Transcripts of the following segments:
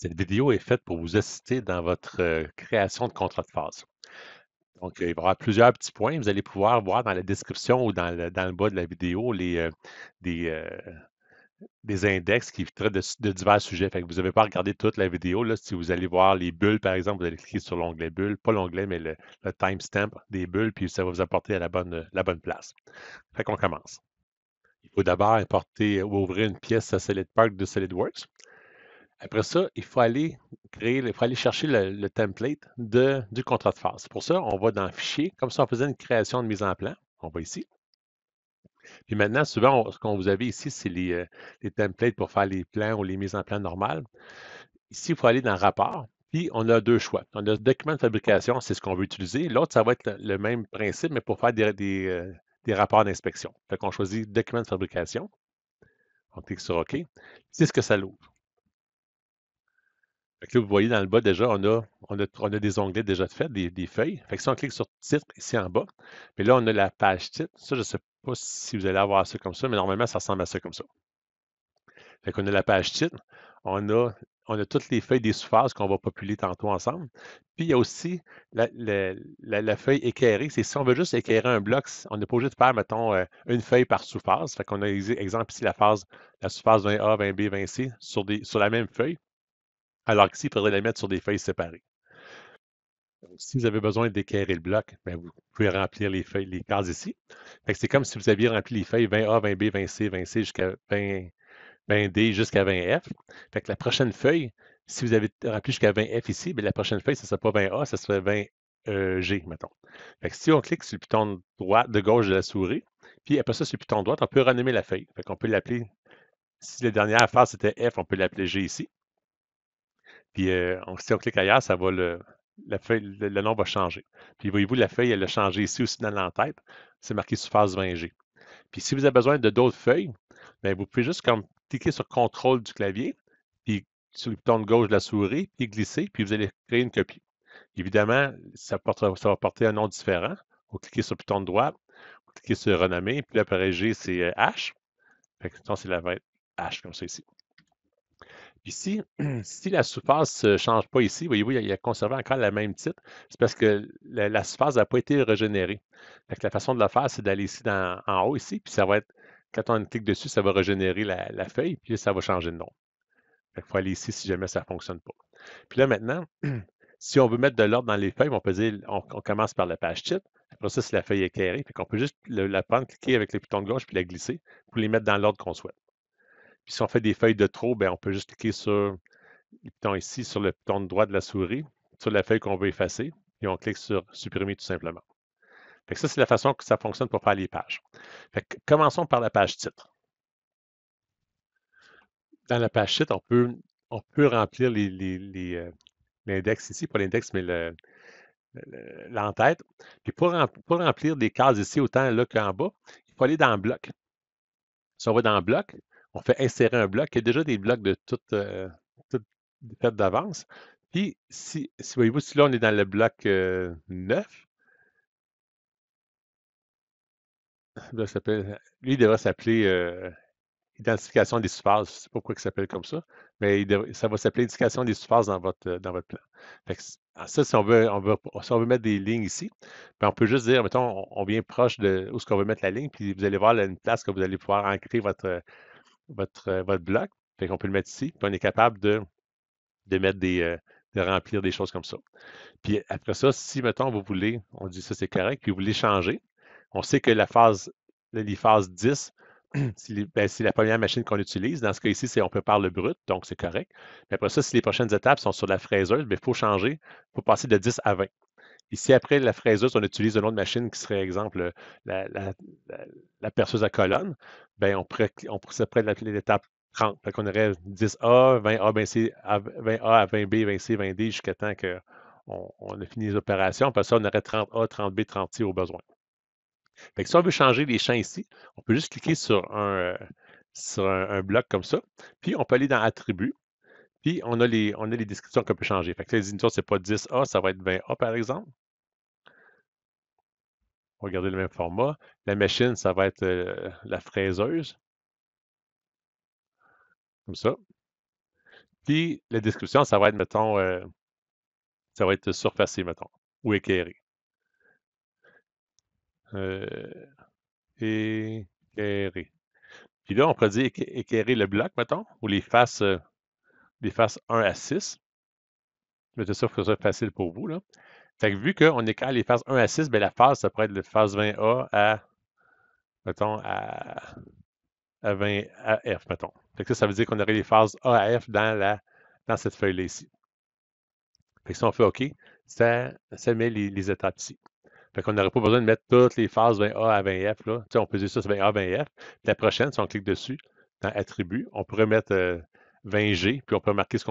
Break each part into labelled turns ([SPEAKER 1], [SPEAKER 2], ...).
[SPEAKER 1] Cette vidéo est faite pour vous assister dans votre euh, création de contrat de phase. Donc, il va y avoir plusieurs petits points. Vous allez pouvoir voir dans la description ou dans le, bas de la vidéo les, euh, euh, des, index qui traitent de, divers sujets. Fait que vous n'avez pas regardé toute la vidéo. Là. Si vous allez voir les bulles, par exemple, vous allez cliquer sur l'onglet bulles, pas l'onglet, mais le, timestamp des bulles, puis ça va vous apporter à la bonne, la bonne place. Fait qu'on commence. Il faut d'abord importer ou ouvrir une pièce à Park de SolidWorks. Après ça, il faut aller créer, il faut chercher le, template du contrat de phase. Pour ça, on va dans Fichier, comme si on faisait une création de mise en plan. On va ici. Puis maintenant, souvent, ce qu'on vous avez ici, c'est euh, les, templates pour faire les plans ou les mises en plan normales. Ici, il faut aller dans Rapport. Puis, on a deux choix. On a document de fabrication, c'est ce qu'on veut utiliser. L'autre, ça va être le, même principe, mais pour faire des, des euh, rapports d'inspection. Donc, on choisit document de fabrication. On clique sur OK. C'est ce que ça l'ouvre là, vous voyez dans le bas déjà, on a, on a, on des onglets déjà faits, des, des, feuilles. Fait que si on clique sur titre ici en bas, mais là, on a la page titre. Ça, je ne sais pas si vous allez avoir ça comme ça, mais normalement, ça ressemble à ça comme ça. Fait qu'on a la page titre, on a, on a toutes les feuilles des sous-phases qu'on va populer tantôt ensemble. Puis il y a aussi la, feuille éclairée. C'est si on veut juste éclairer un bloc, on n'est pas obligé de faire, mettons, euh, une feuille par sous-phase. Fait qu'on a exemple ici la phase, la sous-phase 20A, 20B, 20C sur, des, sur la même feuille alors qu'ici, il faudrait les mettre sur des feuilles séparées. si vous avez besoin d'équerrer le bloc, ben, vous pouvez remplir les feuilles, les cases ici. C'est comme si vous aviez rempli les feuilles 20A, 20B, 20C, 20C jusqu'à 20, d jusqu'à 20F. Fait la prochaine feuille, si vous avez rempli jusqu'à 20F ici, ben, la prochaine feuille, ce ne sera pas 20A, ce serait 20G, euh, mettons. si on clique sur le bouton droit, de gauche de la souris, puis après ça, sur le bouton droit, on peut renommer la feuille. Fait on peut l'appeler, si la dernière phase c'était F, on peut l'appeler G ici. Puis euh, si on clique ailleurs, ça va le, la feuille, le, nom va changer. Puis voyez-vous, la feuille, elle a changé ici aussi dans l'entête. C'est marqué surface 20G. Puis si vous avez besoin de d'autres feuilles, ben, vous pouvez juste comme, cliquer sur contrôle du clavier, puis sur le bouton de gauche de la souris, puis glisser, puis vous allez créer une copie. Évidemment, ça, va porter un nom différent. Vous cliquez sur le bouton de droite, vous cliquez sur renommer, puis l'appareil G, c'est euh, H. Fait que, c'est la être « H, comme ça ici. Ici, si la surface ne euh, change pas ici, voyez-vous, il a conservé encore la même titre. C'est parce que la, surface n'a pas été régénérée. Donc, la façon de le faire, c'est d'aller ici en haut, ici, puis ça va être, quand on clique dessus, ça va régénérer la, feuille, puis ça va changer de nom. Il faut aller ici si jamais ça ne fonctionne pas. Puis là, maintenant, si on veut mettre de l'ordre dans les feuilles, on, peut dire, on, commence par la page titre. Après ça, si la feuille est éclairée. Fait qu'on peut juste la prendre, cliquer avec les boutons de gauche, puis la glisser pour les mettre dans l'ordre qu'on souhaite. Puis si on fait des feuilles de trop, ben, on peut juste cliquer sur le bouton ici, sur le piton droit de la souris, sur la feuille qu'on veut effacer, et on clique sur supprimer tout simplement. ça, c'est la façon que ça fonctionne pour faire les pages. commençons par la page titre. Dans la page titre, on peut, on peut remplir euh, l'index ici, pas l'index, mais l'entête. Puis pour, pour, remplir des cases ici, autant là qu'en bas, il faut aller dans Bloc. Si on va dans Bloc, on fait insérer un bloc, il y a déjà des blocs de toutes euh, toute faites d'avance. Puis, si, si voyez-vous, si là, on est dans le bloc 9, euh, lui, il devrait s'appeler euh, identification des surfaces. Je ne sais pas pourquoi il s'appelle comme ça, mais ça va s'appeler identification des surfaces dans votre, dans votre plan. Ah, ça, si on, veut, on veut mettre des lignes ici, ben, on peut juste dire, mettons, on, vient proche de où est-ce qu'on veut mettre la ligne, puis vous allez voir une place que vous allez pouvoir ancrer votre, votre, euh, votre bloc. Fait qu'on peut le mettre ici. Puis on est capable de, mettre des, euh, de remplir des choses comme ça. Puis après ça, si, mettons, vous voulez, on dit ça, c'est correct, puis vous voulez changer, on sait que la phase, les 10, c'est ben, la première machine qu'on utilise. Dans ce cas ici, c'est on peut par le brut, donc c'est correct. Mais après ça, si les prochaines étapes sont sur la fraiseuse, il ben, faut changer, il faut passer de 10 à 20. Ici, après la fraiseuse, on utilise une autre machine qui serait, exemple, la, perceuse à colonne. Bien, on, pourrait, on pourrait l'étape 30. Fait qu'on aurait 10A, 20A, 20 20A 20B, 20C, 20D jusqu'à temps qu'on on a fini les opérations. Après ça, on aurait 30A, 30B, 30C au besoin. Fait que si on veut changer les champs ici, on peut juste cliquer sur un, bloc comme ça. Puis on peut aller dans Attributs. Puis on a les, on a les descriptions qu'on peut changer. Fait que les ce n'est pas 10A, ça va être 20A par exemple. On va garder le même format. La machine, ça va être euh, la fraiseuse. Comme ça. Puis la description, ça va être, mettons, euh, ça va être surfacé, mettons, ou éclairé. Euh, éclairé. Puis là, on pourrait dire éclairer le bloc, mettons, ou les faces, euh, les faces 1 à 6. Je vais ça, ça facile pour vous. Là. Fait que vu qu'on écrit les phases 1 à 6, ben, la phase, ça pourrait être la phase 20A à, mettons, à, 20 af mettons. Fait que ça, ça veut dire qu'on aurait les phases A à F dans, la, dans cette feuille-là ici. Fait que si on fait OK, ça, ça met les, étapes ici. Fait qu'on n'aurait pas besoin de mettre toutes les phases 20A à 20F. Là. on peut dire ça, c'est 20A, 20F. la prochaine, si on clique dessus, dans Attributs, on pourrait mettre euh, 20G, puis on peut marquer euh, ce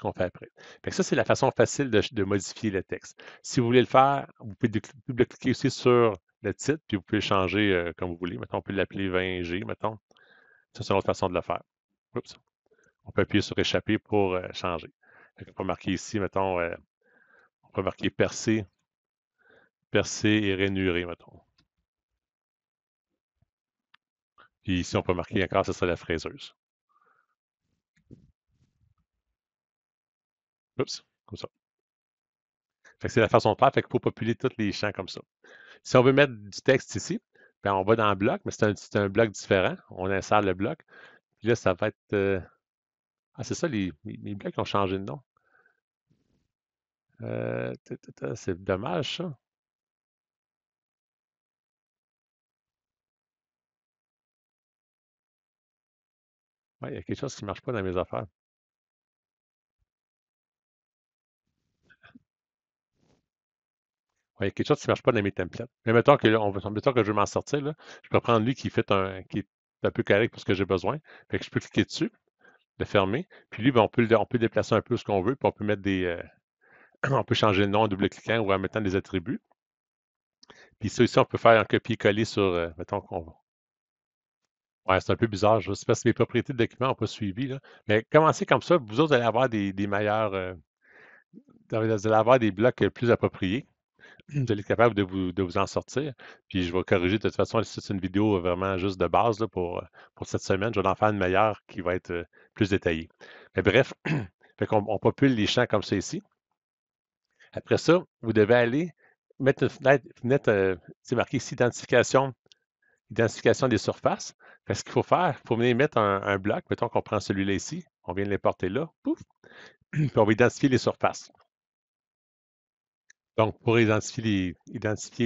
[SPEAKER 1] qu'on fait, après. Fait ça, c'est la façon facile de, modifier le texte. Si vous voulez le faire, vous pouvez double-cliquer aussi sur le titre, puis vous pouvez changer euh, comme vous voulez. Mettons, on peut l'appeler 20G, mettons. Ça, c'est une autre façon de le faire. On peut appuyer sur échapper pour euh, changer. on peut marquer ici, mettons, on peut marquer percer, percer et rainurer, mettons. Puis ici, on peut marquer encore, ce sera la fraiseuse. comme ça. c'est la façon de faire. Fait faut populer tous les champs comme ça. Si on veut mettre du texte ici, ben, on va dans le bloc, mais c'est un, un bloc différent. On insère le bloc. Puis là, ça va être. Euh, ah, c'est ça, les, les, blocs ont changé de nom. Euh, c'est dommage, ça. il y a quelque chose qui ne marche pas dans mes affaires. il y a quelque chose qui ne marche pas dans mes templates. Mais mettons que, je vais m'en sortir, je peux prendre lui qui, fait un, qui est un peu correct pour ce que j'ai besoin. je peux cliquer dessus, le fermer. Puis lui, ben, on, peut, on peut déplacer un peu ce qu'on veut, puis on peut mettre des. Euh, on peut changer le nom en double-cliquant ou en mettant des attributs. Puis ça aussi, on peut faire un copier-coller sur, euh, mettons qu'on va. Ouais, c'est un peu bizarre. Je ne sais pas si les propriétés de documents n'ont pas suivi. Mais commencez comme ça. Vous autres, allez avoir des, meilleurs. Euh, vous allez avoir des blocs plus appropriés allez être capable de vous, en sortir. Puis je vais corriger de toute façon, c'est une vidéo euh, vraiment juste de base euh, pour, cette semaine. Je vais en faire une meilleure qui va être euh, plus détaillée. Mais bref, on, popule les champs comme ça ici. Après ça, vous devez aller mettre une fenêtre, c'est marqué ici, identification, des surfaces. ce qu'il faut faire, il faut venir mettre un, un bloc. Mettons qu'on prend celui-là ici. On vient de l'importer là. Pouf. Puis on va identifier les surfaces. Donc, pour identifier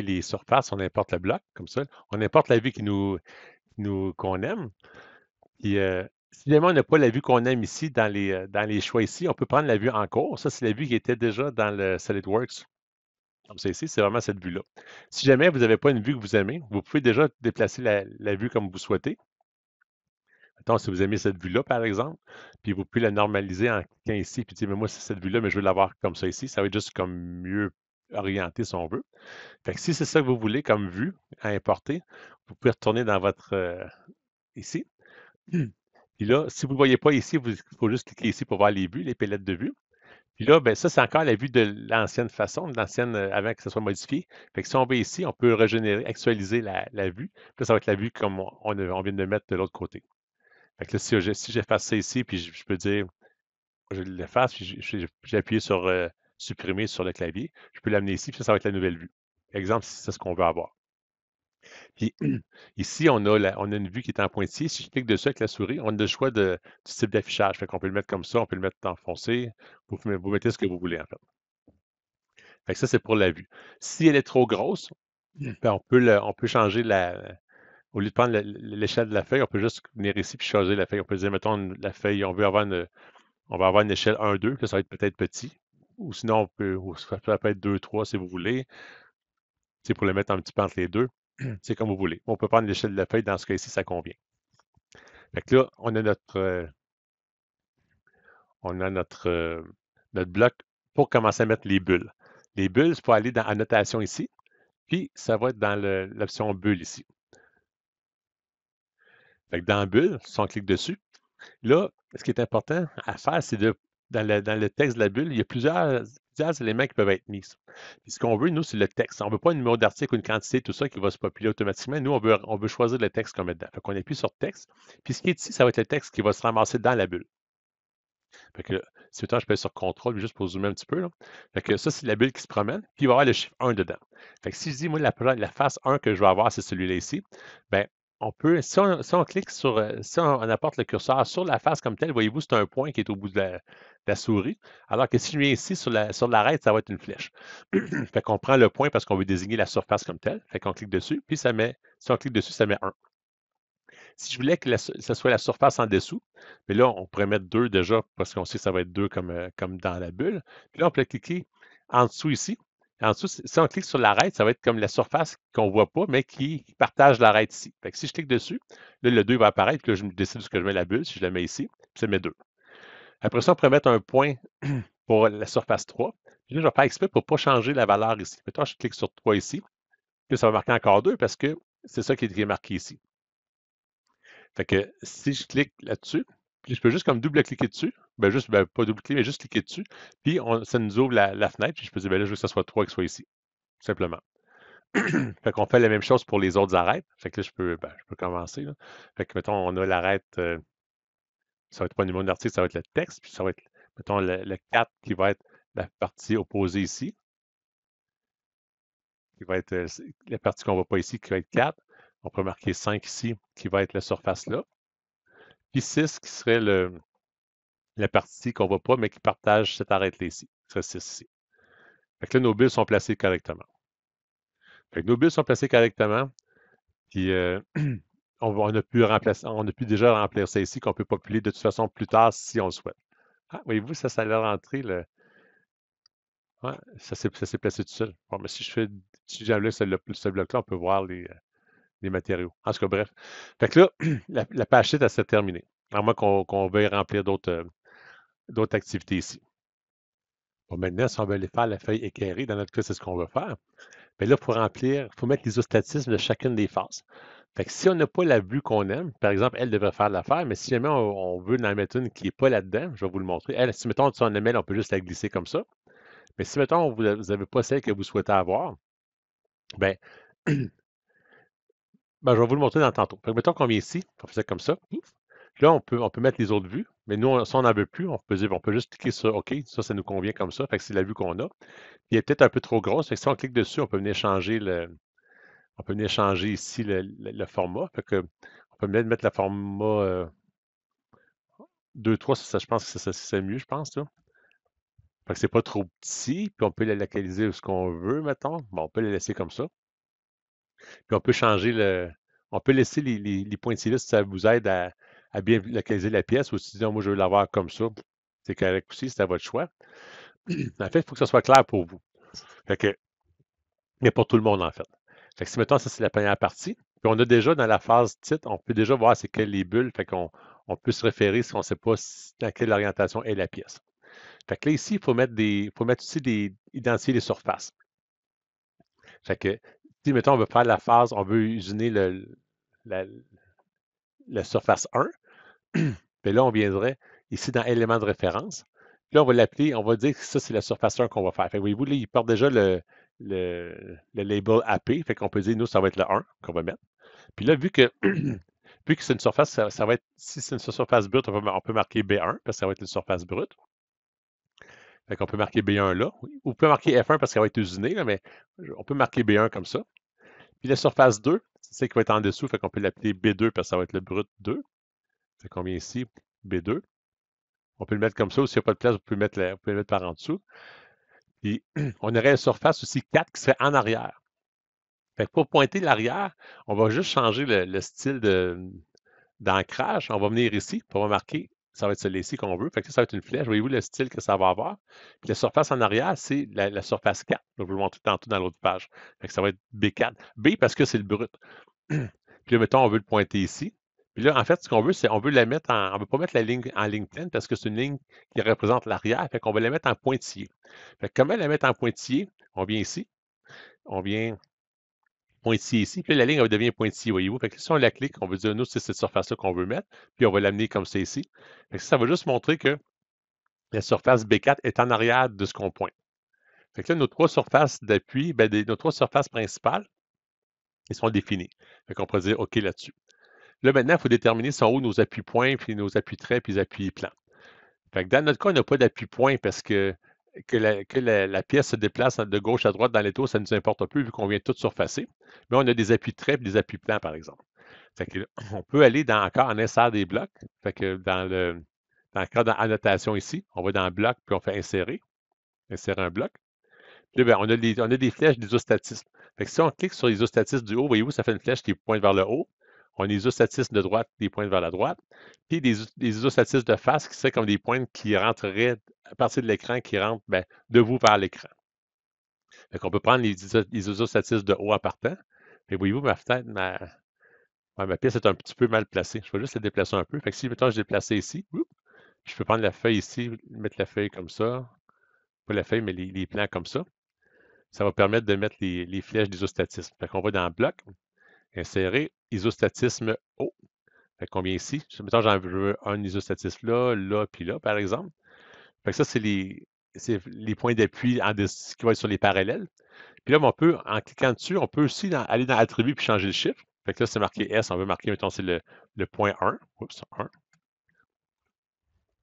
[SPEAKER 1] les, surfaces, on importe le bloc, comme ça. On importe la vue qu'on aime. Euh, si jamais on n'a pas la vue qu'on aime ici dans les, euh, dans les choix ici, on peut prendre la vue en cours. Ça, c'est la vue qui était déjà dans le SolidWorks. Comme ça ici, c'est vraiment cette vue-là. Si jamais vous n'avez pas une vue que vous aimez, vous pouvez déjà déplacer la, vue comme vous souhaitez. Attends, si vous aimez cette vue-là, par exemple, puis vous pouvez la normaliser en cliquant ici, puis dire, mais moi, c'est cette vue-là, mais je veux l'avoir comme ça ici, ça va être juste comme mieux orienter si on veut. Fait que si c'est ça que vous voulez comme vue à importer, vous pouvez retourner dans votre euh, ici. Et là, si vous ne voyez pas ici, il faut juste cliquer ici pour voir les vues, les pellettes de vue. Puis là, ben ça, c'est encore la vue de l'ancienne façon, de l'ancienne euh, avant que ça soit modifié. Fait que si on va ici, on peut régénérer, actualiser la, vue. Puis ça va être la vue comme on, vient de mettre de l'autre côté. Fait que là, si, si j'efface ça ici, puis je, peux dire, je l'efface, puis j'ai sur euh, supprimer sur le clavier. Je peux l'amener ici, puis ça, ça va être la nouvelle vue. Exemple, si c'est ce qu'on veut avoir. Puis ici, on a, on a une vue qui est en pointillé. Si je clique dessus avec la souris, on a le choix de, du type d'affichage. Fait qu'on peut le mettre comme ça, on peut le mettre enfoncé, Vous, mettez ce que vous voulez, en fait. fait ça, c'est pour la vue. Si elle est trop grosse, mmh. ben, on, peut on peut changer la. Au lieu de prendre l'échelle de la feuille, on peut juste venir ici puis changer la feuille. On peut dire, mettons, la feuille, on veut avoir on va avoir une échelle 1, 2, que ça va être peut-être petit ou sinon, on peut, ça peut être 2, 3 si vous voulez. C'est pour le mettre un petit peu entre les deux. C'est comme vous voulez. On peut prendre l'échelle de la feuille. Dans ce cas-ci, ça convient. là, on a notre, euh, on a notre, euh, notre bloc pour commencer à mettre les bulles. Les bulles, c'est pour aller dans Annotation ici. Puis, ça va être dans l'option Bulle ici. Fait dans Bulle, si on clique dessus, là, ce qui est important à faire, c'est de dans le, texte de la bulle, il y a plusieurs, éléments qui peuvent être mis. Puis ce qu'on veut, nous, c'est le texte. On ne veut pas un numéro d'article, ou une quantité, tout ça qui va se populer automatiquement. Nous, on veut, on veut choisir le texte comme dedans. Donc, on appuie sur texte. Puis ce qui est ici, ça va être le texte qui va se ramasser dans la bulle. Fait que, si je peux sur contrôle, juste pour zoomer un petit peu. que ça, c'est la bulle qui se promène, puis il va y avoir le chiffre 1 dedans. Fait que si je dis, moi, la, la face 1 que je vais avoir, c'est celui-là ici, bien, on peut, si on, clique sur, euh, si on, apporte le curseur sur la face comme telle, voyez-vous, c'est un point qui est au bout de la, souris. Alors que si je viens ici sur la sur ça va être une flèche. fait qu'on prend le point parce qu'on veut désigner la surface comme telle. Fait qu'on clique dessus, puis ça met, si on clique dessus, ça met 1. Si je voulais que ce soit la surface en dessous, mais là, on pourrait mettre 2 déjà parce qu'on sait que ça va être 2 comme, euh, comme dans la bulle. Puis là, on peut cliquer en dessous ici, en dessous, si on clique sur l'arête, ça va être comme la surface qu'on ne voit pas, mais qui, partage l'arête ici. si je clique dessus, le 2 va apparaître, puis je je décide ce que je mets la bulle, si je la mets ici, puis ça met 2. Après ça, on pourrait mettre un point pour la surface 3. je vais faire exprès pour ne pas changer la valeur ici. Maintenant, je clique sur 3 ici, puis ça va marquer encore 2 parce que c'est ça qui est marqué ici. Fait que si je clique là-dessus, je peux juste comme double-cliquer dessus, ben juste, ben, pas double-cliquer, mais juste cliquer dessus. Puis ça nous ouvre la, fenêtre. Puis je peux dire, ben là, je veux que ça soit 3 et que ce soit ici. Tout simplement. fait qu'on fait la même chose pour les autres arêtes. Fait que là, je peux, ben, je peux commencer. Fait que, mettons, on a l'arête, euh, ça va être pas le numéro d'article, ça va être le texte, puis ça va être, mettons, le, 4 qui va être la partie opposée ici, qui va être euh, la partie qu'on ne voit pas ici, qui va être 4. On peut marquer 5 ici, qui va être la surface là. Puis 6 qui serait le, la partie qu'on ne voit pas, mais qui partage cette arête-là ici, Ça, c'est ici. Fait que là, nos bulles sont placées correctement. Fait que nos bulles sont placées correctement, puis euh, on, a pu remplacer, on a pu déjà remplir ça ici, qu'on peut populer de toute façon plus tard si on le souhaite. Ah, voyez-vous, ça, ça l'air rentré, Le... Ouais, ça s'est placé tout seul. Bon, mais si je fais si j'enlève ce, bloc-là, on peut voir euh, les, matériaux. En tout cas, bref. Fait que là, la, page 7 elle s'est terminée. À moins qu'on veuille remplir d'autres euh, d'autres activités ici. Bon, maintenant, si on veut aller faire la feuille éclairée, dans notre cas, c'est ce qu'on veut faire. Mais là, pour remplir, il faut mettre les l'isostatisme de chacune des faces. Fait que si on n'a pas la vue qu'on aime, par exemple, elle devrait faire l'affaire, mais si jamais on, veut en mettre une qui n'est pas là-dedans, je vais vous le montrer. Elle, si mettons, si on ML, on peut juste la glisser comme ça. Mais si mettons, vous n'avez pas celle que vous souhaitez avoir, ben, ben, je vais vous le montrer dans tantôt. Fait que mettons qu'on vient ici, on fait ça comme ça. Là, on peut, on peut mettre les autres vues. Mais nous, si on n'en veut plus, on peut, on peut, juste cliquer sur OK, ça, ça nous convient comme ça. Fait que c'est la vue qu'on a. Il est peut-être un peu trop grosse. Fait que si on clique dessus, on peut venir changer le. On peut venir changer ici le, format. Fait que on peut venir mettre le format 2-3, euh, ça, je pense que ça, c'est mieux, je pense. Là. Fait que c'est pas trop petit, puis on peut la localiser où ce qu'on veut, mettons. on peut la laisser comme ça. Puis on peut changer le. On peut laisser les, points les pointillés si ça vous aide à, à bien localiser la pièce ou si moi, je veux l'avoir comme ça, c'est correct aussi, c'est à votre choix. En fait, il faut que ce soit clair pour vous. Fait mais pour tout le monde, en fait. Fait que si mettons, ça, c'est la première partie. Puis on a déjà dans la phase titre, on peut déjà voir c'est quelles les bulles. Fait qu'on on peut se référer si on ne sait pas dans quelle orientation est la pièce. Fait que là, ici, il faut mettre des. faut mettre aussi des. identifier les surfaces. Fait que, si mettons, on veut faire la phase, on veut usiner le, la surface 1, là, on viendrait ici dans élément de référence. là, on va l'appeler, on va dire que ça, c'est la surface 1 qu'on va faire. Fait voyez-vous, il porte déjà le, label AP. Fait qu'on peut dire, nous, ça va être le 1 qu'on va mettre. Puis là, vu que que c'est une surface, ça, va être, si c'est une surface brute, on peut, marquer B1 parce que ça va être une surface brute. Fait qu'on peut marquer B1 là. Ou on peut marquer F1 parce qu'elle va être usinée, mais on peut marquer B1 comme ça. Puis la surface 2, c'est celle qui va être en dessous, fait qu'on peut l'appeler B2 parce que ça va être le brut 2. Ça combien ici? B2. On peut le mettre comme ça, ou s'il n'y a pas de place, vous peut, le mettre par en dessous. Puis, on aurait une surface aussi 4 qui serait en arrière. pour pointer l'arrière, on va juste changer le, style d'ancrage. On va venir ici, pour va marquer, ça va être celui ci qu'on veut. Fait que ça, va être une flèche. Voyez-vous le style que ça va avoir? Puis la surface en arrière, c'est la, surface 4. Je vais vous le montrer tantôt dans l'autre page. Fait que ça va être B4. B parce que c'est le brut. Puis là, mettons, on veut le pointer ici. Puis là, en fait, ce qu'on veut, c'est qu'on veut la mettre en. On veut pas mettre la ligne en ligne pleine parce que c'est une ligne qui représente l'arrière. Fait qu'on va la mettre en pointillé. Fait que comment la mettre en pointillé? On vient ici. On vient pointillé ici. Puis la ligne, elle devient pointillée, voyez-vous. Fait que si on la clique, on veut dire, nous, c'est cette surface-là qu'on veut mettre. Puis on va l'amener comme ça ici. Fait que ça va juste montrer que la surface B4 est en arrière de ce qu'on pointe. Fait que là, nos trois surfaces d'appui, ben, nos trois surfaces principales, elles sont définies. Fait qu'on pourrait dire OK là-dessus. Là, maintenant, il faut déterminer son haut nos appuis-points, puis nos appuis-traits, puis les appuis-plans. dans notre cas, on n'a pas d'appui-point parce que que, la, pièce se déplace de gauche à droite dans les ça nous importe plus vu qu'on vient tout surfacer. Mais on a des appuis-traits et des appuis-plans, par exemple. on peut aller dans, encore en insert des blocs. que dans le, cas d'annotation ici, on va dans bloc, puis on fait insérer. Insérer un bloc. Puis, ben, on, a des flèches d'isostatisme. si on clique sur l'isostatisme du haut, voyez-vous, ça fait une flèche qui pointe vers le haut. On a des isostatismes de droite des pointes vers la droite, puis des, de face qui seraient comme des pointes qui rentreraient à partir de l'écran, qui rentrent ben, de vous vers l'écran. Donc, on peut prendre les, les de haut à partant. Mais voyez-vous, ma fenêtre, ma, ma pièce est un petit peu mal placée. Je vais juste la déplacer un peu. Fait que si, maintenant je déplace ici, je peux prendre la feuille ici, mettre la feuille comme ça. Pas la feuille, mais les, plans comme ça. Ça va permettre de mettre les, les flèches d'isostatisme. Fait qu'on va dans le bloc. Insérer isostatisme haut. Fait combien ici? mettons, j'en veux un isostatisme là, là, puis là, par exemple. Fait que ça, c'est les, points d'appui qui vont être sur les parallèles. Puis là, ben, on peut, en cliquant dessus, on peut aussi aller dans attribut puis changer le chiffre. Fait que là, c'est marqué S, on veut marquer, mettons, c'est le, point 1. Oups, 1.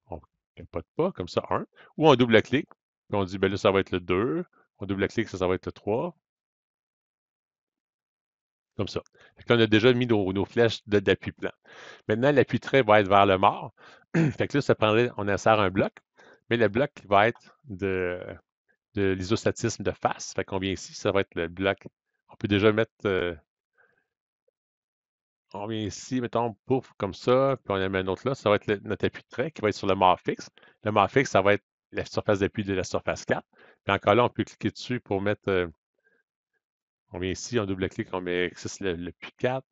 [SPEAKER 1] On ne pas pas, comme ça, 1. Ou on double-clique, puis on dit, ben là, ça va être le 2. On double-clique, ça, ça va être le 3 comme ça. on a déjà mis nos, flèches d'appui-plan. Maintenant, l'appui-trait va être vers le mort. fait que là, ça prendrait, on insère un bloc, mais le bloc va être de, l'isostatisme de face. Fait qu'on vient ici, ça va être le bloc. On peut déjà mettre. Euh, on vient ici, mettons, pouf, comme ça, puis on en met un autre là. Ça va être notre appui-trait qui va être sur le mort fixe. Le mort fixe, ça va être la surface d'appui de la surface 4. Puis encore là, on peut cliquer dessus pour mettre. Euh, on vient ici, on double-clic, on met le, le puits 4,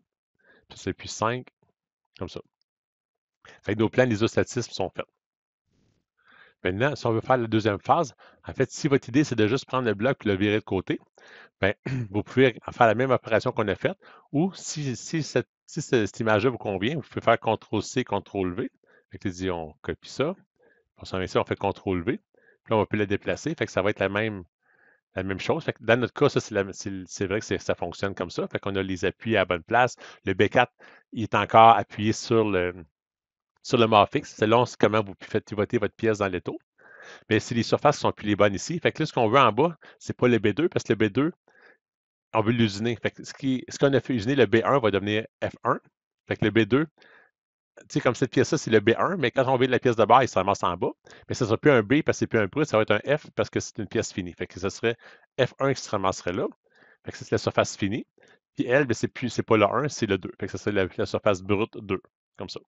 [SPEAKER 1] puis c'est le puits 5, comme ça. Fait que nos plans, les sont faits. Maintenant, si on veut faire la deuxième phase, en fait, si votre idée, c'est de juste prendre le bloc et le virer de côté, bien, vous pouvez faire la même opération qu'on a faite, ou si, cette, image-là vous convient, vous pouvez faire CTRL-C, CTRL-V. Fait que on copie ça. Pour ça, ici, on fait CTRL-V. Puis là, on peut le déplacer. Fait que ça va être la même la même chose. dans notre cas, c'est vrai que ça fonctionne comme ça. Fait qu'on a les appuis à bonne place. Le B4 il est encore appuyé sur le, sur le fixe, selon comment vous faites pivoter votre pièce dans l'étau. Mais si les surfaces ne sont plus les bonnes ici, fait ce qu'on veut en bas, ce n'est pas le B2, parce que le B2, on veut l'usiner. ce qu'on a fait usiner, le B1 va devenir F1. Fait que le B2, comme cette pièce-là, c'est le B1, mais quand on de la pièce de il se ramasse en bas. Mais ce ne sera plus un B parce que c'est plus un brut, ça va être un F parce que c'est une pièce finie. Fait que ce serait F1 qui se ramasserait là. Fait que c'est la surface finie. Puis L, ben, ce n'est plus, pas le 1, c'est le 2. Fait ça serait la, surface brute 2, comme ça.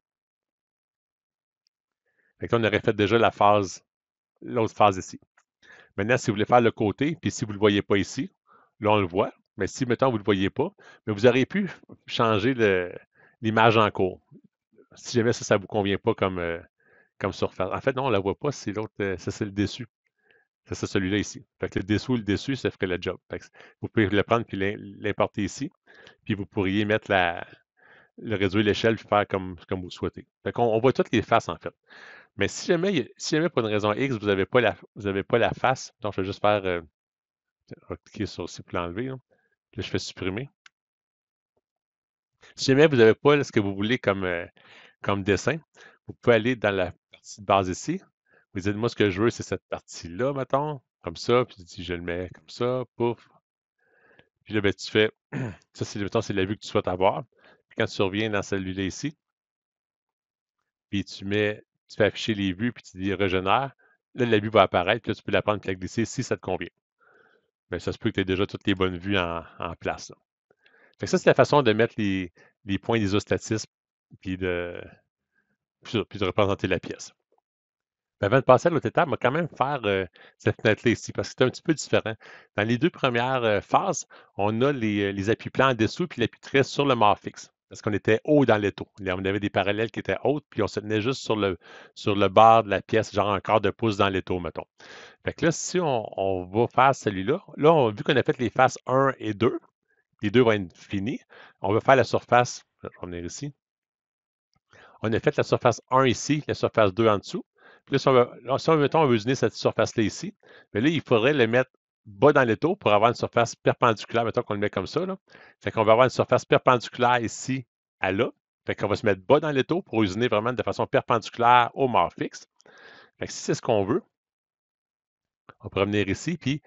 [SPEAKER 1] Fait on aurait fait déjà la phase, l'autre phase ici. Maintenant, si vous voulez faire le côté, puis si vous ne le voyez pas ici, là, on le voit. Mais si, mettons, vous ne le voyez pas, mais vous auriez pu changer l'image en cours si jamais ça, ça ne vous convient pas comme, euh, comme surface. En fait, non, on ne la voit pas, c'est l'autre, euh, ça c'est le dessus. Ça, c'est celui-là ici. Fait que le dessous, le dessus, ça ferait le job. vous pouvez le prendre et l'importer ici. Puis vous pourriez mettre la, le réduire l'échelle puis faire comme, comme vous souhaitez. on, voit toutes les faces en fait. Mais si jamais, si pour une raison X, vous n'avez pas, la, vous avez pas la face, donc je vais juste faire euh, cliquer sur aussi pour l'enlever. là, je fais supprimer. Si jamais vous n'avez pas ce que vous voulez comme, euh, comme dessin, vous pouvez aller dans la partie de base ici. Vous dites, moi, ce que je veux, c'est cette partie-là, mettons, comme ça. Puis je le mets comme ça, pouf. Puis là, ben, tu fais, ça, c'est, mettons, c'est la vue que tu souhaites avoir. Puis quand tu reviens dans celui-là ici, puis tu mets, tu fais afficher les vues, puis tu dis régénère, là, la vue va apparaître, puis là, tu peux la prendre et la glisser si ça te convient. Mais ben, ça se peut que tu aies déjà toutes les bonnes vues en, place. ça, c'est la façon de mettre les, les points d'isostatisme, puis de, représenter la pièce. Ben, avant de passer à l'autre étape, on va quand même faire euh, cette fenêtre-là ici parce que c'est un petit peu différent. Dans les deux premières euh, phases, on a les, euh, appuis plans en dessous puis l'appui très sur le mort fixe parce qu'on était haut dans l'étau. Là, on avait des parallèles qui étaient hautes, puis on se tenait juste sur le, sur le bord de la pièce, genre un quart de pouce dans l'étau, mettons. Fait que là, si on, va faire celui-là, là, on, vu qu'on a fait les phases 1 et 2, les deux vont être finis. On va faire la surface, je vais revenir ici. On a fait la surface 1 ici, la surface 2 en dessous. Puis là, si on veut, si on veut, usiner cette surface-là ici, mais là, il faudrait le mettre bas dans l'étau pour avoir une surface perpendiculaire. Mettons qu'on le met comme ça. Là. Fait qu'on va avoir une surface perpendiculaire ici à là. Fait qu'on va se mettre bas dans l'étau pour usiner vraiment de façon perpendiculaire au mort fixe. Fait que si c'est ce qu'on veut, on peut revenir ici, puis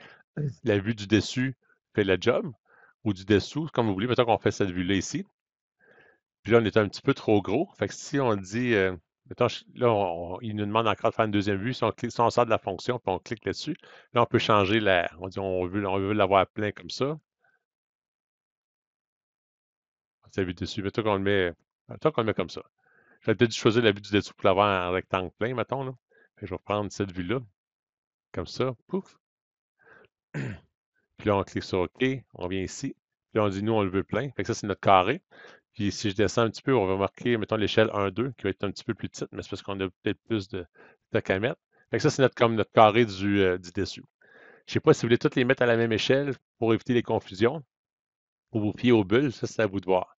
[SPEAKER 1] la vue du dessus fait le job ou du dessous, comme vous voulez. Mettons qu'on fait cette vue-là ici. Puis là, on est un petit peu trop gros. Fait que si on dit, euh, mettons, là, il nous demande encore de faire une deuxième vue. Si on, clique, si on sort de la fonction, puis on clique là-dessus, là, on peut changer la. On dit, on veut, l'avoir plein comme ça. On s'est vu dessus. Mettons qu'on le met, mettons qu'on le met comme ça. j'aurais peut-être dû choisir la vue du dessous pour l'avoir en rectangle plein, mettons. Là. je vais reprendre cette vue-là. Comme ça. Pouf. Puis là, on clique sur OK, on vient ici. Puis là, on dit, nous, on le veut plein. Fait ça, c'est notre carré. Puis si je descends un petit peu, on va marquer, mettons, l'échelle 1-2, qui va être un petit peu plus petite, mais c'est parce qu'on a peut-être plus de, de à mettre. ça, c'est notre, comme notre carré du, euh, dessus. Je ne sais pas si vous voulez toutes les mettre à la même échelle pour éviter les confusions ou vous fiez aux bulles, ça, c'est à vous de voir.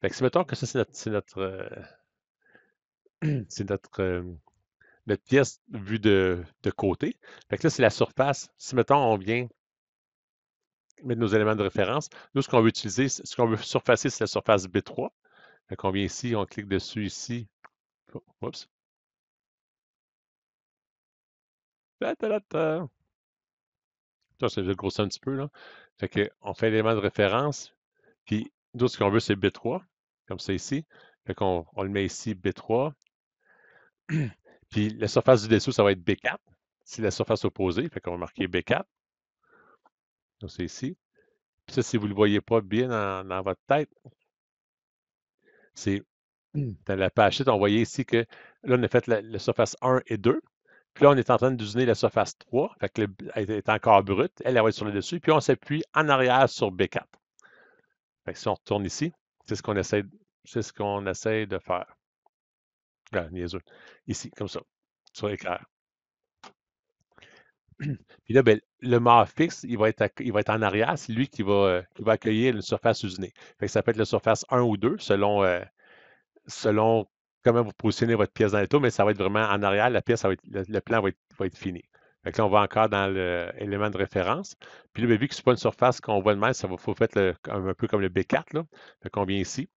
[SPEAKER 1] Fait que si mettons que ça, c'est notre, c'est notre, euh, euh, pièce vue de, de côté. Fait que là, c'est la surface. Si mettons, on vient Mettre nos éléments de référence. Nous, ce qu'on veut utiliser, ce qu'on veut surfacer, c'est la surface B3. Donc, on vient ici, on clique dessus ici. oups. Ta -ta ça, grossir un petit peu. Là. Fait que, on fait l'élément de référence. Puis, nous, ce qu'on veut, c'est B3, comme ça ici. Fait qu'on on le met ici, B3. Puis, la surface du dessous, ça va être B4. C'est la surface opposée. Fait qu'on va marquer B4. Donc, c'est ici. ça, si vous ne le voyez pas bien dans, votre tête, c'est mmh. dans la page 7, on voyait ici que là, on a fait la, surface 1 et 2. Puis là, on est en train d'usiner la surface 3. Fait que elle est encore brute. Elle, elle va sur le dessus. Puis on s'appuie en arrière sur B4. si on retourne ici, c'est ce qu'on essaie, c'est ce qu'on essaie de faire. Ah, ici, comme ça, sur l'éclair. Puis là, ben, le mât fixe, il va être, va être en arrière. C'est lui qui va, euh, va accueillir une surface usinée. ça peut être la surface 1 ou 2 selon, euh, selon comment vous positionnez votre pièce dans le mais ça va être vraiment en arrière. La pièce, le, plan va être, fini. là, on va encore dans l'élément euh, de référence. Puis là, ben, vu que ce n'est pas une surface qu'on voit de même, ça va faut faire un peu comme le B4. Là. vient ici.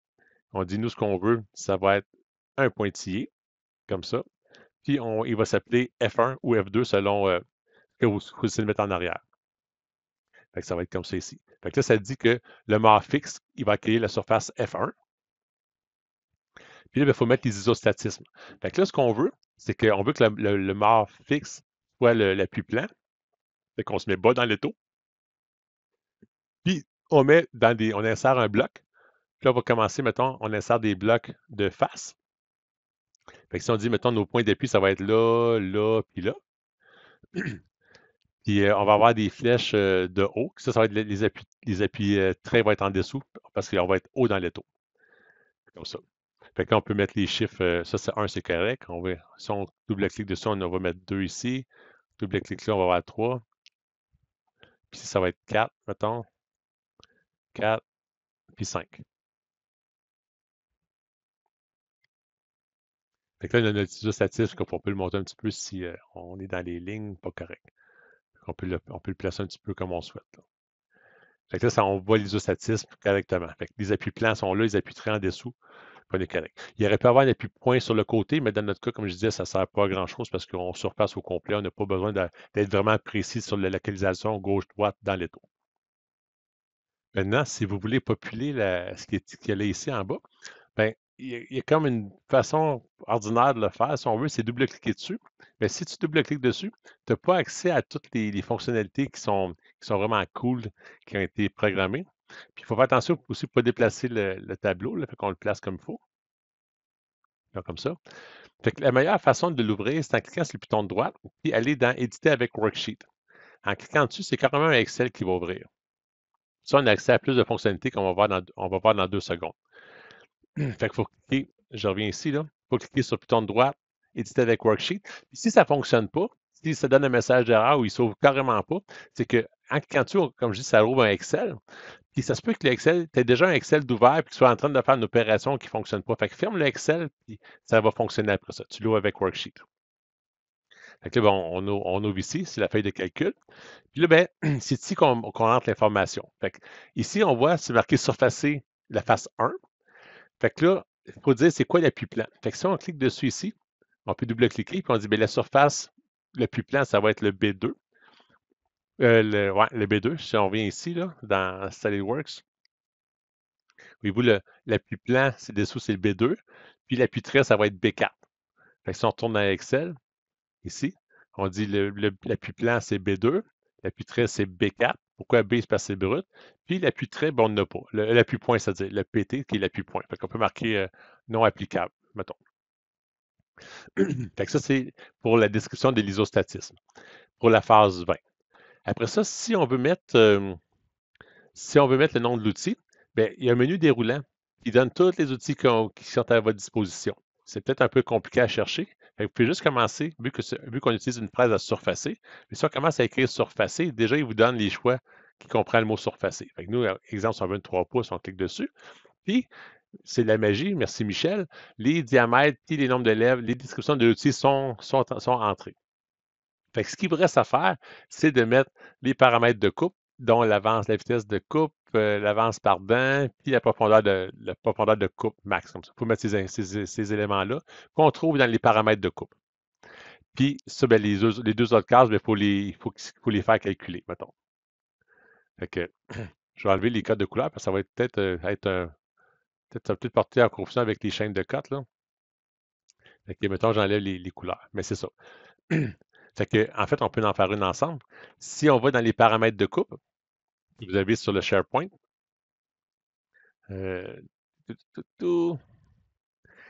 [SPEAKER 1] On dit nous ce qu'on veut. Ça va être un pointillé, comme ça. Puis on, il va s'appeler F1 ou F2 selon que vous essayez de mettre en arrière. Fait ça va être comme ça ici. Fait là, ça dit que le mort fixe, il va créer la surface F1. Puis là, il ben, faut mettre les isostatismes. Fait que là, ce qu'on veut, c'est qu'on veut que le, mort fixe soit le plus plan. Fait qu'on se met bas dans le taux. Puis, on met dans des. On insère un bloc. là, on va commencer, mettons, on insère des blocs de face. Fait que si on dit, mettons, nos points d'appui, ça va être là, là, puis là. Puis euh, on va avoir des flèches euh, de haut. Ça, ça va être les, appuis, euh, très vont être en dessous parce qu'on va être haut dans l'étau. Comme ça. Fait que là, on peut mettre les chiffres. ça, c'est 1, c'est correct. On va, si on double-clique dessus, on va mettre 2 ici. double clique là, on va avoir 3. Puis ça va être 4, mettons. 4, puis 5. Fait que là, notre statistique, qu'on peut le monter un petit peu si on est dans les lignes pas correct on peut, le, placer un petit peu comme on souhaite. ça, on voit l'isostatisme correctement. les appuis plans sont là, les appuis très en dessous. On est correct. Il aurait pu avoir un appui points sur le côté, mais dans notre cas, comme je disais, ça ne sert pas à grand-chose parce qu'on surpasse au complet. On n'a pas besoin d'être vraiment précis sur la localisation gauche-droite dans les taux. Maintenant, si vous voulez populer ce qui est ici en bas, bien, il y, a comme une façon ordinaire de le faire, si on veut, c'est double-cliquer dessus. Mais si tu double-cliques dessus, tu n'as pas accès à toutes les, fonctionnalités qui sont, qui sont, vraiment cool, qui ont été programmées. Puis il faut faire attention aussi pour ne pas déplacer le, tableau, là, fait qu'on le place comme il faut. comme ça. Fait que la meilleure façon de l'ouvrir, c'est en cliquant sur le bouton de droite, puis aller dans Éditer avec Worksheet. En cliquant dessus, c'est carrément un Excel qui va ouvrir. Ça, on a accès à plus de fonctionnalités qu'on va voir on va voir dans deux secondes. fait qu'il faut cliquer, je reviens ici, là. Il faut cliquer sur le bouton de droite, éditer avec worksheet. Puis si ça ne fonctionne pas, si ça donne un message d'erreur ou il ne s'ouvre carrément pas, c'est que quand tu, comme je dis, ça ouvre un Excel, puis ça se peut que l'Excel, tu as déjà un Excel d'ouvert et que tu sois en train de faire une opération qui ne fonctionne pas. Fait que ferme l'Excel, puis ça va fonctionner après ça. Tu l'ouvres avec worksheet. Fait que là, on, ouvre ici, c'est la feuille de calcul. Puis là, ben, c'est ici qu'on rentre l'information. Fait que ici, on voit, c'est marqué surfacer la face 1. Fait que là, il faut dire c'est quoi l'appui plan. Fait que si on clique dessus ici, on peut double-cliquer, puis on dit bien, la surface, l'appui plan, ça va être le B2. Euh, le, B2, si on vient ici, là, dans SolidWorks. Voyez-vous, l'appui plan, c'est dessous, c'est le B2. Puis l'appui trait, ça va être B4. Fait que si on retourne dans Excel, ici, on dit l'appui plan, c'est B2. L'appui trait, c'est B4. Pourquoi B? C'est parce brut. Puis l'appui-trait, bon, on a pas. L'appui-point, c'est-à-dire le PT qui est l'appui-point. Fait qu'on peut marquer euh, non applicable, mettons. ça, c'est pour la description de l'isostatisme, pour la phase 20. Après ça, si on veut mettre, euh, si on veut mettre le nom de l'outil, ben, il y a un menu déroulant qui donne tous les outils qui sont à votre disposition. C'est peut-être un peu compliqué à chercher, vous pouvez juste commencer, vu qu'on utilise une phrase à surfacer, mais si on commence à écrire surfacer, déjà, il vous donne les choix qui comprennent le mot surfacer. nous, euh, exemple, si on veut une 3 pouces, on clique dessus. Puis, c'est de la magie, merci Michel, les diamètres, puis les nombres de lèvres, les descriptions de l'outil sont, sont, sont entrées. ce qu'il vous reste à faire, c'est de mettre les paramètres de coupe, dont l'avance, la vitesse de coupe, euh, l'avance par dent, puis la profondeur de, profondeur de coupe max, Il faut mettre ces, éléments-là qu'on trouve dans les paramètres de coupe. Puis ça, ben, les, deux, autres cases, il ben, faut les, les faire calculer, mettons. Fait je vais enlever les codes de couleur parce que ça va peut-être euh, être un. Euh, peut-être ça va peut-être porter en confusion avec les chaînes de cotes. mettons, j'enlève les, couleurs. Mais c'est ça. Fait que, en fait, on peut en faire une ensemble. Si on va dans les paramètres de coupe, vous avez sur le SharePoint. Euh,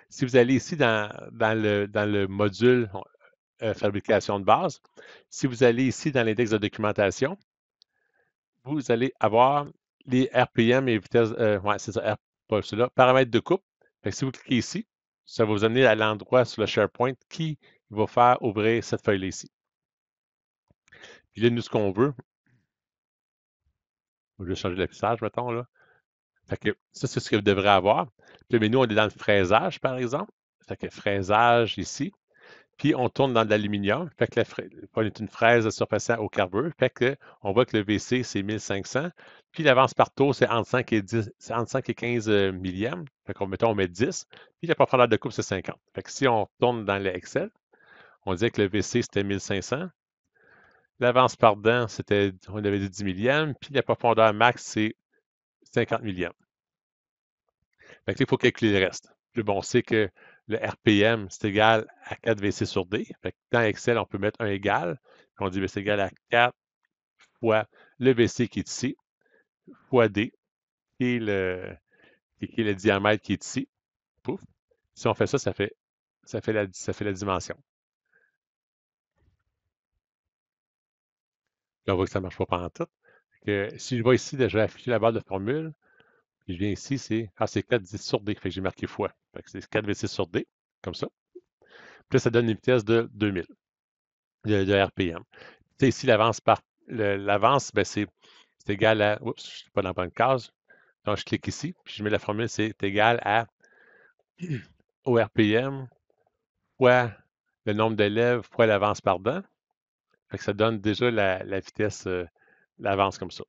[SPEAKER 1] si vous allez ici dans, le, module euh, fabrication de base, si vous allez ici dans l'index de documentation, vous allez avoir les RPM et vitesse, euh, c'est ça, paramètres de coupe. si vous cliquez ici, ça va vous amener à l'endroit sur le SharePoint qui va faire ouvrir cette feuille-là ici. Puis là, nous, ce qu'on veut, je vais changer le mettons. Là. Fait que ça, c'est ce que vous devrez avoir. Puis, mais nous, on est dans le fraisage, par exemple. Fait que fraisage ici. Puis on tourne dans de l'aluminium. Fait que la fra... on est une fraise surface au carbure. Fait que on voit que le VC, c'est 1500. Puis l'avance par tour, c'est entre et 10, et 15 euh, millièmes. Fait mettons, on met 10. Puis la profondeur de coupe, c'est 50. Fait que si on tourne dans l'Excel, on disait que le VC, c'était 1500. L'avance par dent, c'était, on avait dit 10 millièmes, puis la profondeur max, c'est 50 millièmes. Fait il faut calculer le reste. bon, on sait que le RPM, c'est égal à 4VC sur D. dans Excel, on peut mettre un égal. on dit que ben, c'est égal à 4 fois le VC qui est ici, fois D, et le, le diamètre qui est ici. Pouf. Si on fait ça, ça fait, ça fait, la, ça fait la dimension. on voit que ça ne marche pas pendant tout. Que, si je vois ici, déjà je afficher la barre de formule. Puis je viens ici, c'est ah, 4 10 sur D. Fait j'ai marqué fois. c'est 4 V6 sur D, comme ça. Puis ça donne une vitesse de 2000 de, de RPM. ici, l'avance par l'avance, ben, c'est égal à. je ne suis pas dans la bonne case. Donc, je clique ici, puis je mets la formule, c'est égal à au RPM fois le nombre d'élèves fois l'avance par dent ça donne déjà la, vitesse, euh, l'avance comme ça.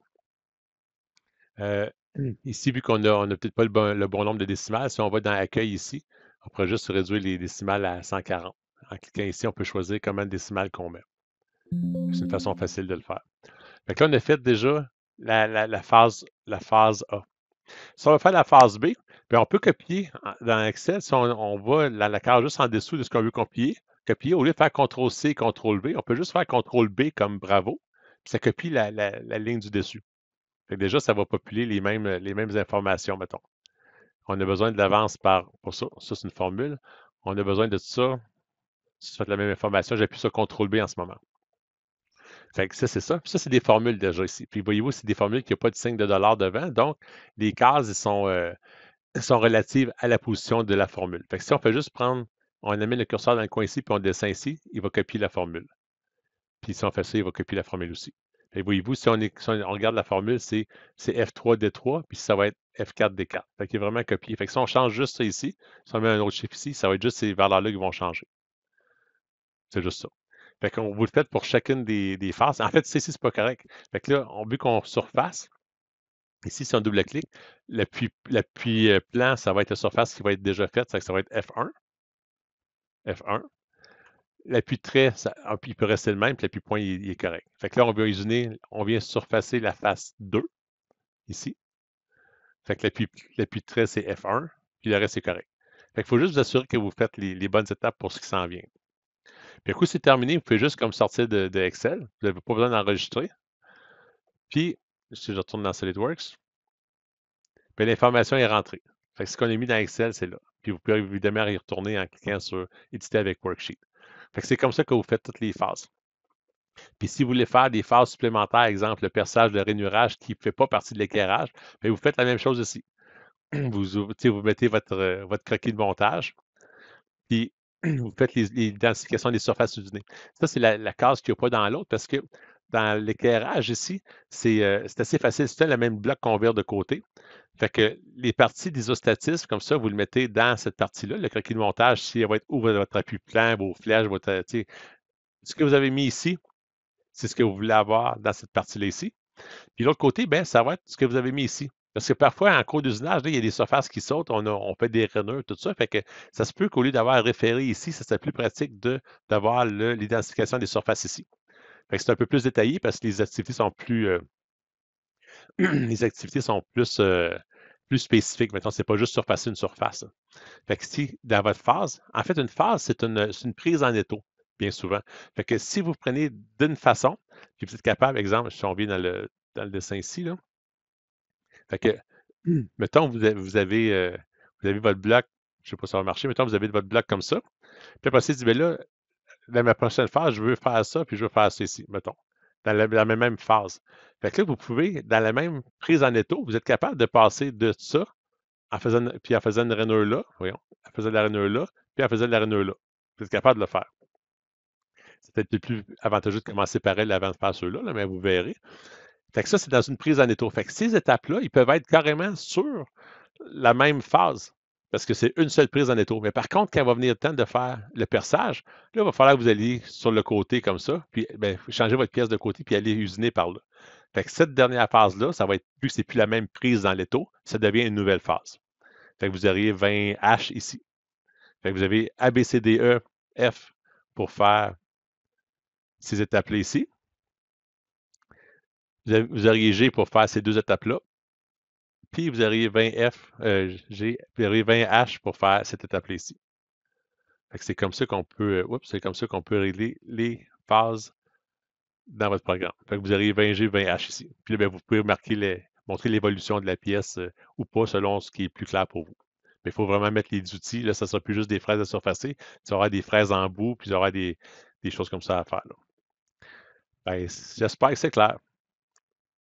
[SPEAKER 1] Euh, mmh. ici, vu qu'on n'a a peut-être pas le bon, nombre de décimales, si on va dans Accueil ici, on pourrait juste réduire les décimales à 140. En cliquant ici, on peut choisir combien de décimales qu'on met. C'est une façon facile de le faire. Donc là, on a fait déjà la, phase, A. Si on va faire la phase B, ben, on peut copier dans Excel. Si on, va la, la carte juste en dessous de ce qu'on veut copier, copier. Au lieu de faire CTRL-C, CTRL-V, on peut juste faire CTRL-B comme bravo, puis ça copie la, ligne du dessus. Fait déjà, ça va populer les mêmes, les mêmes informations, mettons. On a besoin de l'avance par, pour ça, ça c'est une formule. On a besoin de tout ça. Si tu la même information, j'appuie sur CTRL-B en ce moment. Fait que ça, c'est ça. Puis ça, c'est des formules déjà ici. Puis voyez-vous, c'est des formules qui n'ont pas de signe de dollar devant. Donc, les cases, elles sont, euh, sont relatives à la position de la formule. Fait que si on fait juste prendre on amène le curseur dans le coin ici, puis on le descend ici, il va copier la formule. Puis si on fait ça, il va copier la formule aussi. Et voyez-vous, si, on regarde la formule, c'est F3D3, puis ça va être F4D4. Fait qu'il est vraiment copié. Fait que si on change juste ça ici, si on met un autre chiffre ici, ça va être juste ces valeurs-là qui vont changer. C'est juste ça. Fait qu'on vous le faites pour chacune des, faces. En fait, ici, c'est pas correct. Fait que là, on, vu qu'on surface, ici, si on double-clic, l'appui euh, plan, ça va être la surface qui va être déjà faite, ça, ça va être F1. F1. L'appui de trait, ah, il peut rester le même, puis l'appui point, il, est correct. Fait que là, on vient on vient surfacer la face 2, ici. Fait que l'appui de trait, c'est F1, puis le reste, c'est correct. Fait qu'il faut juste vous assurer que vous faites les, bonnes étapes pour ce qui s'en vient. Puis, coup, c'est terminé, vous pouvez juste comme sortir de, de Excel. Vous n'avez pas besoin d'enregistrer. Puis, si je retourne dans SolidWorks, ben, l'information est rentrée. Fait que ce qu'on a mis dans Excel, c'est là. Puis vous pouvez évidemment y retourner en cliquant sur Éditer avec Worksheet. c'est comme ça que vous faites toutes les phases. Puis si vous voulez faire des phases supplémentaires, exemple le perçage de rainurage qui ne fait pas partie de l'éclairage, vous faites la même chose ici. Vous, mettez votre, euh, votre croquis de montage, puis vous faites l'identification des surfaces du Ça, c'est la, la, case qu'il n'y a pas dans l'autre parce que dans l'éclairage ici, euh, c'est assez facile. C'est le même bloc qu'on vire de côté. Fait que les parties d'isostatisme, comme ça, vous le mettez dans cette partie-là. Le croquis de montage, si va être ouvert, votre appui plein, vos flèches, votre. Euh, ce que vous avez mis ici, c'est ce que vous voulez avoir dans cette partie-là ici. Puis l'autre côté, ben, ça va être ce que vous avez mis ici. Parce que parfois, en cours d'usinage, il y a des surfaces qui sautent, on, on fait des rainures, tout ça. Fait que ça se peut qu'au lieu d'avoir référé ici, ça serait plus pratique d'avoir l'identification des surfaces ici c'est un peu plus détaillé parce que les activités sont plus euh, les activités sont plus, euh, plus spécifiques. Maintenant, c'est pas juste surpasser une surface. Fait que si dans votre phase, en fait, une phase, euh, c'est une, prise en étau, bien souvent. Fait que si vous prenez d'une façon, puis vous êtes capable, exemple, si on vient dans le, dessin ici, là. Fait que, mettons, vous avez, vous avez, votre bloc, je ne sais pas si ça va marcher, mettons, vous avez votre bloc comme ça. Puis après, c'est dit, bien là, dans ma prochaine phase, je veux faire ça, puis je veux faire ceci, mettons, dans la, même phase. Fait que là, vous pouvez, dans la même prise en étau, vous êtes capable de passer de ça, en faisant, puis en faisant une rainure là, voyons, en faisant de la rainure là, puis en faisant de la rainure là. Vous êtes capable de le faire. C'est peut-être plus avantageux de commencer par elle avant de faire ceux-là, là, mais vous verrez. Fait que ça, c'est dans une prise en étau. Fait que ces étapes-là, ils peuvent être carrément sur la même phase parce que c'est une seule prise dans étau. Mais par contre, quand va venir le temps de faire le perçage, là, il va falloir que vous alliez sur le côté comme ça, puis ben, changer votre pièce de côté, puis aller usiner par là. Fait que cette dernière phase-là, ça va être, vu que c'est plus la même prise dans l'étau, ça devient une nouvelle phase. Fait que vous auriez 20 H ici. Fait que vous avez A, E, F pour faire ces étapes-là ici. vous auriez G pour faire ces deux étapes-là. Puis, vous aurez 20F, 20H pour faire cette étape-là ici. C'est comme ça qu'on peut, euh, c'est comme ça qu'on peut régler les phases dans votre programme. vous aurez 20G, 20H ici. Puis ben, vous pouvez marquer les, montrer l'évolution de la pièce euh, ou pas selon ce qui est plus clair pour vous. Mais il faut vraiment mettre les outils. Là, ça ne sera plus juste des fraises à surfacer. Tu aura des fraises en bout, puis il y aura des, des, choses comme ça à faire. Ben, j'espère que c'est clair.